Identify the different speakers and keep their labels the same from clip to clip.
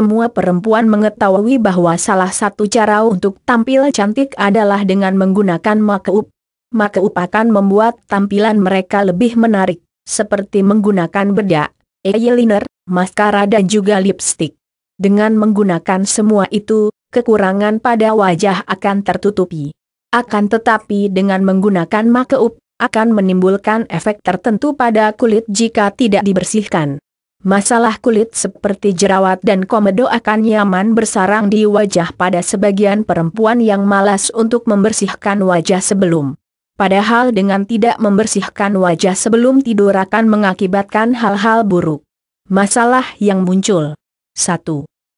Speaker 1: Semua perempuan mengetahui bahwa salah satu cara untuk tampil cantik adalah dengan menggunakan makeup. Makeup akan membuat tampilan mereka lebih menarik, seperti menggunakan bedak, eyeliner, maskara dan juga lipstick. Dengan menggunakan semua itu, kekurangan pada wajah akan tertutupi. Akan tetapi dengan menggunakan makeup, akan menimbulkan efek tertentu pada kulit jika tidak dibersihkan. Masalah kulit seperti jerawat dan komedo akan nyaman bersarang di wajah pada sebagian perempuan yang malas untuk membersihkan wajah sebelum. Padahal dengan tidak membersihkan wajah sebelum tidur akan mengakibatkan hal-hal buruk. Masalah yang muncul. 1.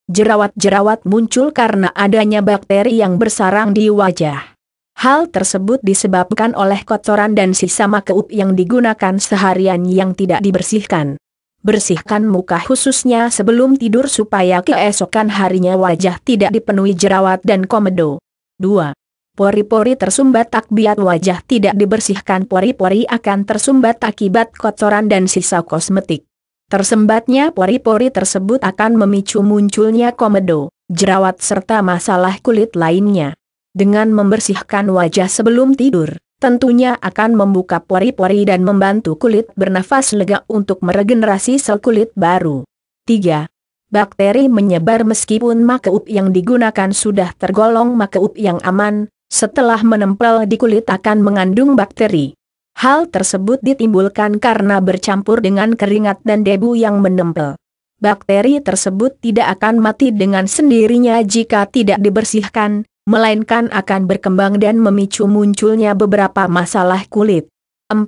Speaker 1: Jerawat-jerawat muncul karena adanya bakteri yang bersarang di wajah. Hal tersebut disebabkan oleh kotoran dan sisa makeup yang digunakan seharian yang tidak dibersihkan. Bersihkan muka khususnya sebelum tidur supaya keesokan harinya wajah tidak dipenuhi jerawat dan komedo. 2. Pori-pori tersumbat akibat wajah tidak dibersihkan pori-pori akan tersumbat akibat kotoran dan sisa kosmetik. Tersembatnya pori-pori tersebut akan memicu munculnya komedo, jerawat serta masalah kulit lainnya. Dengan membersihkan wajah sebelum tidur, tentunya akan membuka pori-pori dan membantu kulit bernafas lega untuk meregenerasi sel kulit baru. 3. Bakteri menyebar meskipun makeup yang digunakan sudah tergolong makeup yang aman, setelah menempel di kulit akan mengandung bakteri. Hal tersebut ditimbulkan karena bercampur dengan keringat dan debu yang menempel. Bakteri tersebut tidak akan mati dengan sendirinya jika tidak dibersihkan, melainkan akan berkembang dan memicu munculnya beberapa masalah kulit. 4.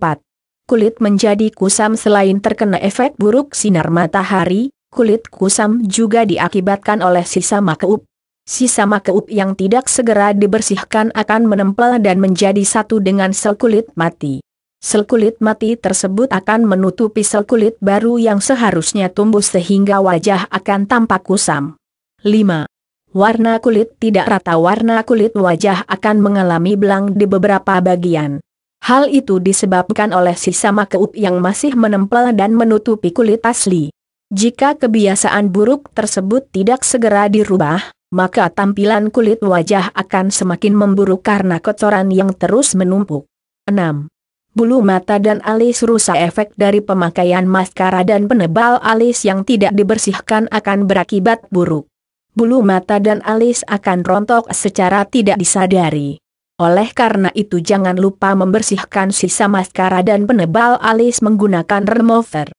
Speaker 1: Kulit menjadi kusam selain terkena efek buruk sinar matahari, kulit kusam juga diakibatkan oleh sisa makeup. Sisa makeup yang tidak segera dibersihkan akan menempel dan menjadi satu dengan sel kulit mati. Sel kulit mati tersebut akan menutupi sel kulit baru yang seharusnya tumbuh sehingga wajah akan tampak kusam. 5 warna kulit tidak rata warna kulit wajah akan mengalami belang di beberapa bagian. Hal itu disebabkan oleh sisa makeup yang masih menempel dan menutupi kulit asli. Jika kebiasaan buruk tersebut tidak segera dirubah, maka tampilan kulit wajah akan semakin memburuk karena kotoran yang terus menumpuk. 6. Bulu mata dan alis rusak efek dari pemakaian maskara dan penebal alis yang tidak dibersihkan akan berakibat buruk bulu mata dan alis akan rontok secara tidak disadari. Oleh karena itu jangan lupa membersihkan sisa maskara dan penebal alis menggunakan remover.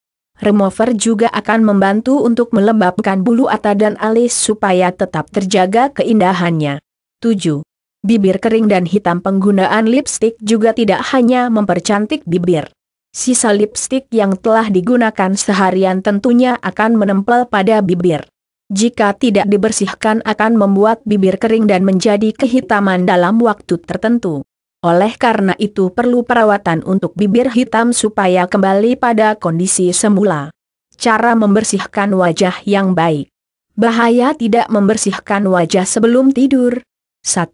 Speaker 1: Remover juga akan membantu untuk melembabkan bulu mata dan alis supaya tetap terjaga keindahannya. 7. Bibir kering dan hitam penggunaan lipstik juga tidak hanya mempercantik bibir. Sisa lipstik yang telah digunakan seharian tentunya akan menempel pada bibir jika tidak dibersihkan akan membuat bibir kering dan menjadi kehitaman dalam waktu tertentu. Oleh karena itu perlu perawatan untuk bibir hitam supaya kembali pada kondisi semula. Cara membersihkan wajah yang baik. Bahaya tidak membersihkan wajah sebelum tidur. 1.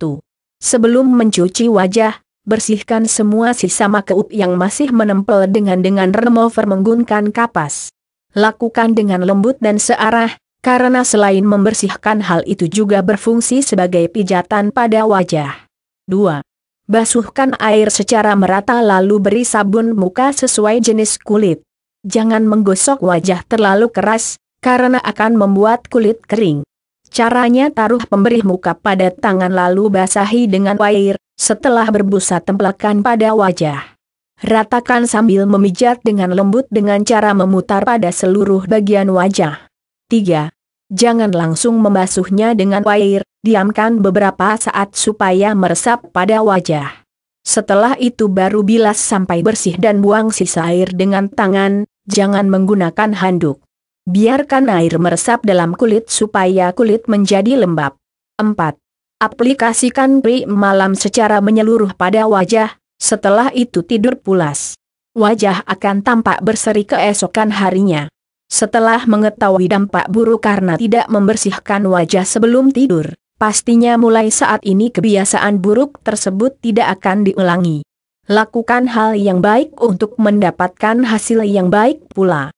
Speaker 1: Sebelum mencuci wajah, bersihkan semua sisa makeup yang masih menempel dengan dengan remover menggunakan kapas. Lakukan dengan lembut dan searah, karena selain membersihkan hal itu juga berfungsi sebagai pijatan pada wajah. 2. Basuhkan air secara merata lalu beri sabun muka sesuai jenis kulit. Jangan menggosok wajah terlalu keras, karena akan membuat kulit kering. Caranya taruh pemberi muka pada tangan lalu basahi dengan air, setelah berbusa tempelkan pada wajah. Ratakan sambil memijat dengan lembut dengan cara memutar pada seluruh bagian wajah. 3. Jangan langsung membasuhnya dengan air, diamkan beberapa saat supaya meresap pada wajah. Setelah itu baru bilas sampai bersih dan buang sisa air dengan tangan, jangan menggunakan handuk. Biarkan air meresap dalam kulit supaya kulit menjadi lembab. 4. Aplikasikan krim malam secara menyeluruh pada wajah, setelah itu tidur pulas. Wajah akan tampak berseri keesokan harinya. Setelah mengetahui dampak buruk karena tidak membersihkan wajah sebelum tidur, pastinya mulai saat ini kebiasaan buruk tersebut tidak akan diulangi. Lakukan hal yang baik untuk mendapatkan hasil yang baik pula.